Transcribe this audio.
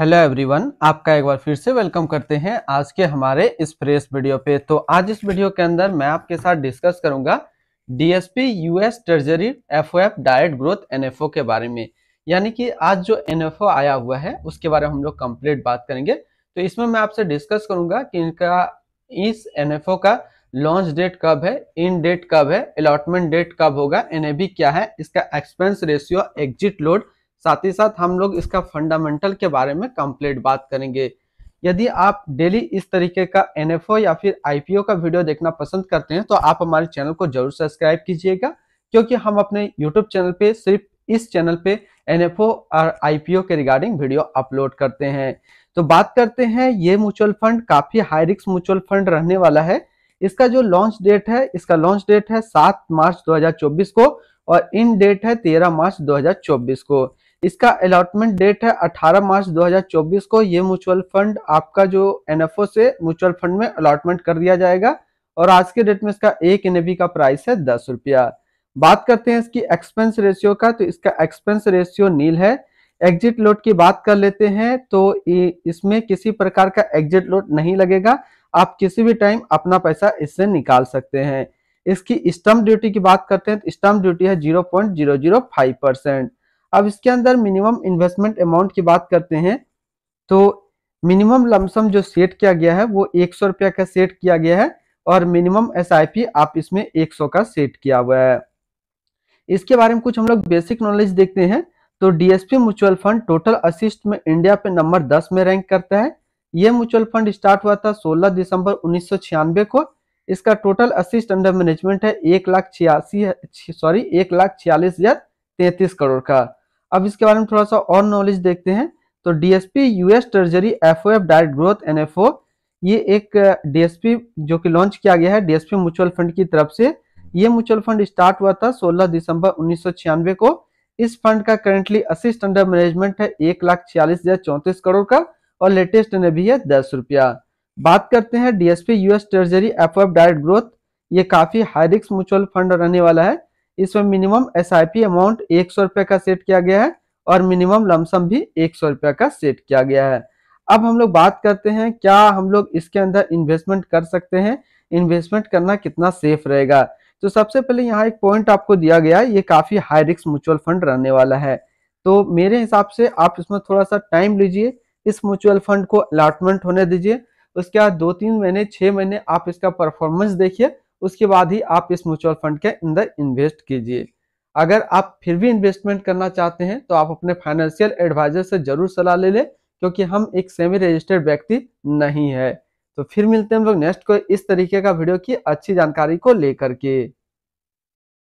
hello everyone आपका एक बार फिर से वेलकम करते हैं आज के हमारे इस फ्रेश वीडियो पे तो आज इस वीडियो के अंदर मैं आपके साथ डिस्कस करूंगा DSP US treasury FOF direct growth NFO के बारे में यानी कि आज जो एनएफओ आया हुआ है उसके बारे में हम लोग कंप्लीट बात करेंगे तो इसमें मैं आपसे डिस्कस करूंगा कि इनका इस एन का लॉन्च डेट कब है इन डेट कब है अलॉटमेंट डेट कब होगा एन क्या है इसका एक्सपेंस रेशियो एग्जिट लोड साथ ही साथ हम लोग इसका फंडामेंटल के बारे में कंप्लीट बात करेंगे यदि आप डेली इस तरीके का एन या फिर आईपीओ का वीडियो देखना पसंद करते हैं तो आप हमारे चैनल को जरूर सब्सक्राइब कीजिएगा क्योंकि हम अपने यूट्यूब चैनल पे सिर्फ इस चैनल पे एन और आईपीओ के रिगार्डिंग वीडियो अपलोड करते हैं तो बात करते हैं ये म्यूचुअल फंड काफी हाई रिस्क म्यूचुअल फंड रहने वाला है इसका जो लॉन्च डेट है इसका लॉन्च डेट है सात मार्च 2024 को और इन डेट है तेरह मार्च 2024 को इसका अलॉटमेंट डेट है 18 मार्च 2024 को ये म्यूचुअल फंड आपका जो एनएफओ से म्यूचुअल फंड में अलॉटमेंट कर दिया जाएगा और आज के डेट में इसका एक एन का प्राइस है दस रुपया बात करते हैं इसकी एक्सपेंस रेशियो का तो इसका एक्सपेंस रेशियो नील है एग्जिट लोड की बात कर लेते हैं तो इसमें किसी प्रकार का एग्जिट लोड नहीं लगेगा आप किसी भी टाइम अपना पैसा इससे निकाल सकते हैं इसकी स्टम्प ड्यूटी की बात करते हैं तो स्टम्प ड्यूटी है zero point zero zero five percent अब इसके अंदर मिनिमम इन्वेस्टमेंट अमाउंट की बात करते हैं तो मिनिमम लमसम जो सेट किया गया है वो एक सौ रुपया का सेट किया गया है और मिनिमम एस आप इसमें एक सौ का सेट किया हुआ है इसके बारे में कुछ हम लोग बेसिक नॉलेज देखते हैं तो DSP mutual fund total asset में इंडिया पे नंबर दस में रैंक करता है यह म्यूचुअल फंड स्टार्ट हुआ था सोलह दिसंबर उन्नीस को इसका टोटल असिस्ट अंडर मैनेजमेंट है एक लाख छियासी सॉरी एक लाख छियालीस हजार तैतीस करोड़ का अब इसके बारे में थोड़ा सा और नॉलेज देखते हैं तो DSP US treasury F direct growth N F O ये एक डीएसपी uh, जो कि लॉन्च किया गया है डीएसपी म्यूचुअल फंड की तरफ से ये म्यूचुअल फंड स्टार्ट हुआ था 16 दिसंबर उन्नीस को इस फंड का करेंटली असिस्ट अंडर मैनेजमेंट है एक लाख छियालीस हजार चौंतीस करोड़ का और लेटेस्ट ने भी है दस रुपया बात करते हैं DSP US treasury F direct growth ये काफी हाई रिस्क म्यूचुअल फंड रहने वाला है इसमें मिनिमम एस अमाउंट एक सौ का सेट किया गया है और मिनिमम लमसम भी एक सौ का सेट किया गया है अब हम लोग बात करते हैं क्या हम लोग इसके अंदर इन्वेस्टमेंट कर सकते हैं इन्वेस्टमेंट करना कितना सेफ रहेगा तो सबसे पहले यहाँ एक पॉइंट आपको दिया गया है ये काफ़ी हाई रिस्क म्यूचुअल फंड रहने वाला है तो मेरे हिसाब से आप इसमें थोड़ा सा टाइम लीजिए इस म्यूचुअल फंड को अलाटमेंट होने दीजिए उसके बाद दो तीन महीने छः महीने आप इसका परफॉर्मेंस देखिए उसके बाद ही आप इस म्यूचुअल फंड के अंदर इन्वेस्ट कीजिए अगर आप फिर भी इन्वेस्टमेंट करना चाहते हैं तो आप अपने फाइनेंशियल एडवाइजर से जरूर सलाह ले लें क्योंकि हम एक सेमी रजिस्टर्ड व्यक्ति नहीं है तो फिर मिलते हैं हम लोग नेक्स्ट को इस तरीके का वीडियो की अच्छी जानकारी को लेकर के